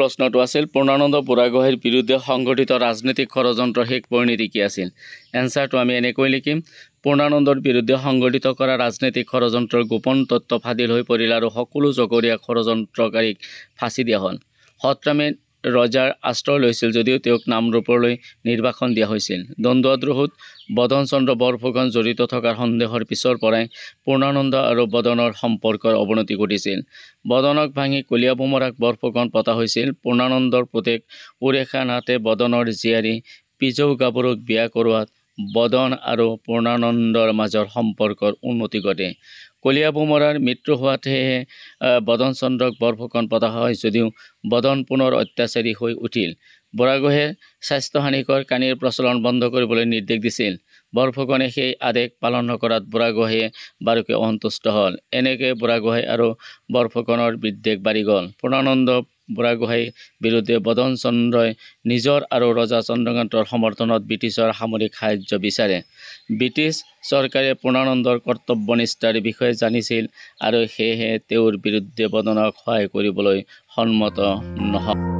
প্ৰশ্নটো আছিল পূৰ্ণানন্দ বুঢ়াগোহাঁইৰ বিৰুদ্ধে সংগঠিত ৰাজনৈতিক ষড়যন্ত্ৰৰ শেষ পৰিণতি কি আছিল এনচাৰটো আমি এনেকৈ লিখিম পূৰ্ণানন্দৰ বিৰুদ্ধে সংগঠিত কৰা ৰাজনৈতিক ষড়যন্ত্ৰৰ গোপন তত্ত্ব ফাদিল হৈ পৰিল আৰু সকলো জগৰীয়া ষড়যন্ত্ৰকাৰীক ফাঁচি দিয়া হ'ল সত্ৰামে ৰজাৰ আশ্ৰয় লৈছিল যদিও তেওঁক নামৰূপলৈ নিৰ্বাসন দিয়া হৈছিল দ্বন্দ্বদ্ৰোহত বদন চন্দ্ৰ বৰফুকন জড়িত থকাৰ সন্দেহৰ পিছৰ পৰাই পূৰ্ণানন্দ আৰু বদনৰ সম্পৰ্কৰ অৱনতি ঘটিছিল বদনক ভাঙি কলীয়া বোমৰাক বৰফুকন পতা হৈছিল পূৰ্ণানন্দৰ পুতেক উৰেখা নাথে বদনৰ জীয়াৰী পিজৌ গাভৰুক বিয়া কৰোৱাত বদন আৰু পূৰ্ণানন্দৰ মাজৰ সম্পৰ্কৰ উন্নতি ঘটে কলীয়া বোমৰাৰ মৃত্যু হোৱাতেহে বদন চন্দ্ৰক বৰফুকন পতা হয় যদিও বদন পুনৰ অত্যাচাৰী হৈ উঠিল বৰাগোহে স্বাস্থ্যহানিকৰ কাণীৰ প্ৰচলন বন্ধ কৰিবলৈ নিৰ্দেশ দিছিল বৰফুকনে সেই আদেশ পালন নকৰাত বুঢ়াগোহাঁয়ে বাৰুকৈ অসন্তুষ্ট হ'ল এনেকৈ বুঢ়াগোহাঁই আৰু বৰফুকনৰ বিদ্বেগ বাঢ়ি গ'ল পূৰ্ণানন্দ বুঢ়াগোহাঁই বিৰুদ্ধে বদন চন্দ্ৰই নিজৰ আৰু ৰজা চন্দ্ৰকান্তৰ সমৰ্থনত ব্ৰিটিছৰ সামৰিক সাহায্য বিচাৰে ব্ৰিটিছ চৰকাৰে পূৰ্ণানন্দৰ কৰ্তব্যনিষ্ঠাৰ বিষয়ে জানিছিল আৰু সেয়েহে তেওঁৰ বিৰুদ্ধে বদনক সহায় কৰিবলৈ সন্মত নহয়